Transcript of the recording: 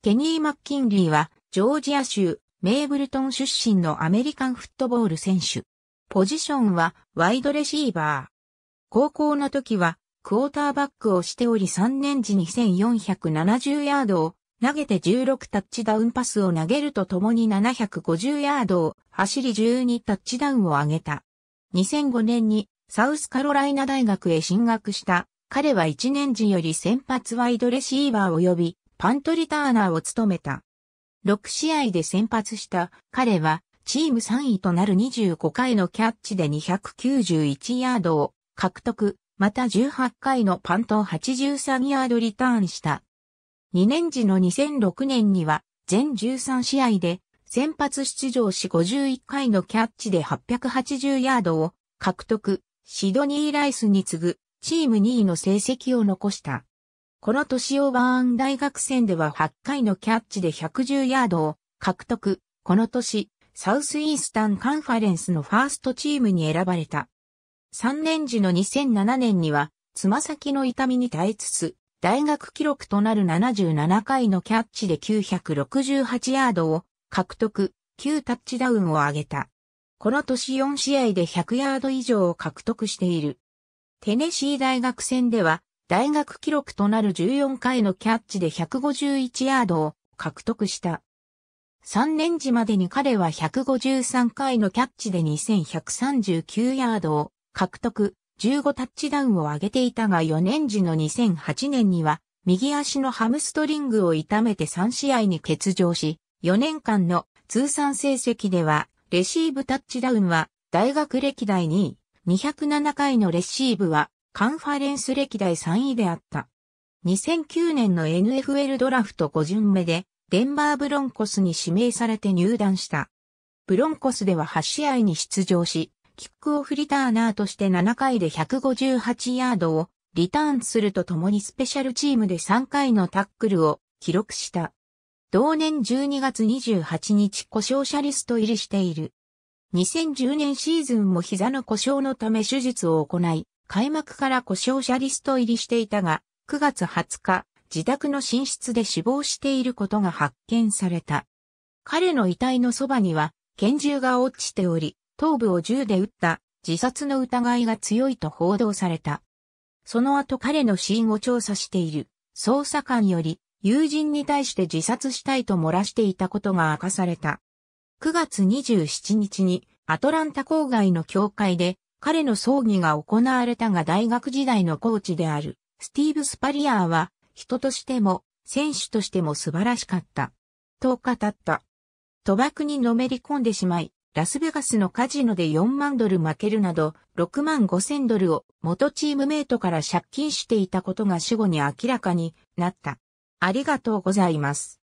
ケニー・マッキンリーは、ジョージア州、メーブルトン出身のアメリカンフットボール選手。ポジションは、ワイドレシーバー。高校の時は、クォーターバックをしており3年時に1470ヤードを投げて16タッチダウンパスを投げるとともに750ヤードを走り12タッチダウンを上げた。2005年にサウスカロライナ大学へ進学した。彼は1年時より先発ワイドレシーバー及びパントリターナーを務めた。6試合で先発した彼はチーム3位となる25回のキャッチで291ヤードを獲得、また18回のパントを83ヤードリターンした。2年時の2006年には全13試合で先発出場し51回のキャッチで880ヤードを獲得、シドニー・ライスに次ぐチーム2位の成績を残した。この年オバーン大学戦では8回のキャッチで110ヤードを獲得。この年、サウスイースタンカンファレンスのファーストチームに選ばれた。3年時の2007年には、つま先の痛みに耐えつつ、大学記録となる77回のキャッチで968ヤードを獲得、9タッチダウンを上げた。この年4試合で100ヤード以上を獲得している。テネシー大学戦では大学記録となる14回のキャッチで151ヤードを獲得した。3年時までに彼は153回のキャッチで2139ヤードを獲得、15タッチダウンを上げていたが4年時の2008年には右足のハムストリングを痛めて3試合に欠場し、4年間の通算成績ではレシーブタッチダウンは大学歴代2位、207回のレシーブはカンファレンス歴代3位であった。2009年の NFL ドラフト5巡目で、デンバーブロンコスに指名されて入団した。ブロンコスでは8試合に出場し、キックオフリターナーとして7回で158ヤードをリターンするとともにスペシャルチームで3回のタックルを記録した。同年12月28日故障者リスト入りしている。2010年シーズンも膝の故障のため手術を行い、開幕から故障者リスト入りしていたが、9月20日、自宅の寝室で死亡していることが発見された。彼の遺体のそばには、拳銃が落ちており、頭部を銃で撃った自殺の疑いが強いと報道された。その後彼の死因を調査している捜査官より友人に対して自殺したいと漏らしていたことが明かされた。9月27日にアトランタ郊外の教会で彼の葬儀が行われたが大学時代のコーチである、スティーブ・スパリアーは、人としても、選手としても素晴らしかった。と語った。賭博にのめり込んでしまい、ラスベガスのカジノで4万ドル負けるなど、6万5千ドルを元チームメイトから借金していたことが死後に明らかになった。ありがとうございます。